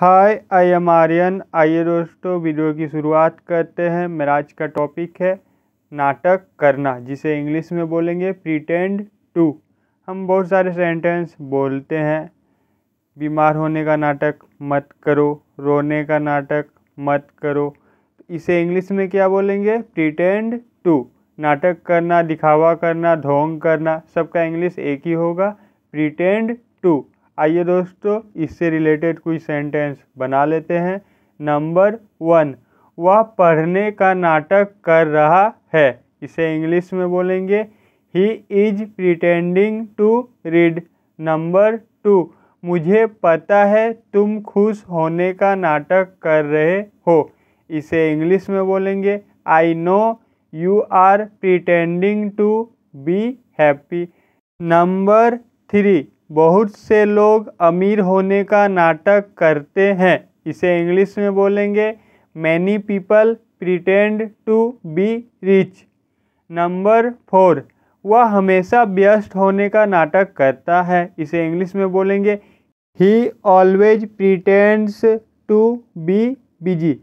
hi I am Aryan आइए दोस्तों video की शुरुआत करते हैं मेरा आज का टॉपिक है नाटक करना जिसे इंग्लिश में बोलेंगे प्रीटेंड टू हम बहुत सारे सेंटेंस बोलते हैं बीमार होने का नाटक मत करो रोने का नाटक मत करो इसे इंग्लिश में क्या बोलेंगे प्रीटेंड टू नाटक करना दिखावा करना ढोंग करना सबका इंग्लिश एक ही होगा प्रीटेंड टू आइए दोस्तों इससे रिलेटेड कुछ सेंटेंस बना लेते हैं नंबर वन वह पढ़ने का नाटक कर रहा है इसे इंग्लिश में बोलेंगे he is pretending to read number two मुझे पता है तुम खुश होने का नाटक कर रहे हो इसे इंग्लिश में बोलेंगे I know you are pretending to be happy number three बहुत से लोग अमीर होने का नाटक करते हैं इसे इंग्लिश में बोलेंगे many people pretend to be rich number four वह हमेशा व्यस्त होने का नाटक करता है इसे इंग्लिश में बोलेंगे he always pretends to be busy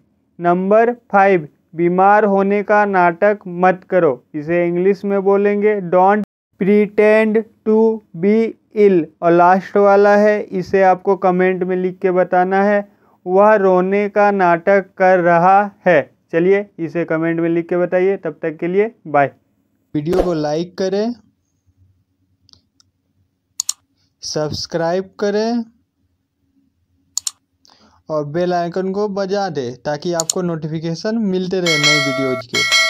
number five बीमार होने का नाटक मत करो इसे इंग्लिश में बोलेंगे don't pretend to be ill और लास्ट वाला है इसे आपको कमेंट में लिख के बताना है वह रोने का नाटक कर रहा है चलिए इसे कमेंट में लिख के बताइए तब तक के लिए बाय वीडियो को लाइक करें सब्सक्राइब करें और बेल आइकन को बजा दें ताकि आपको नोटिफिकेशन मिलते रहे नई वीडियोज के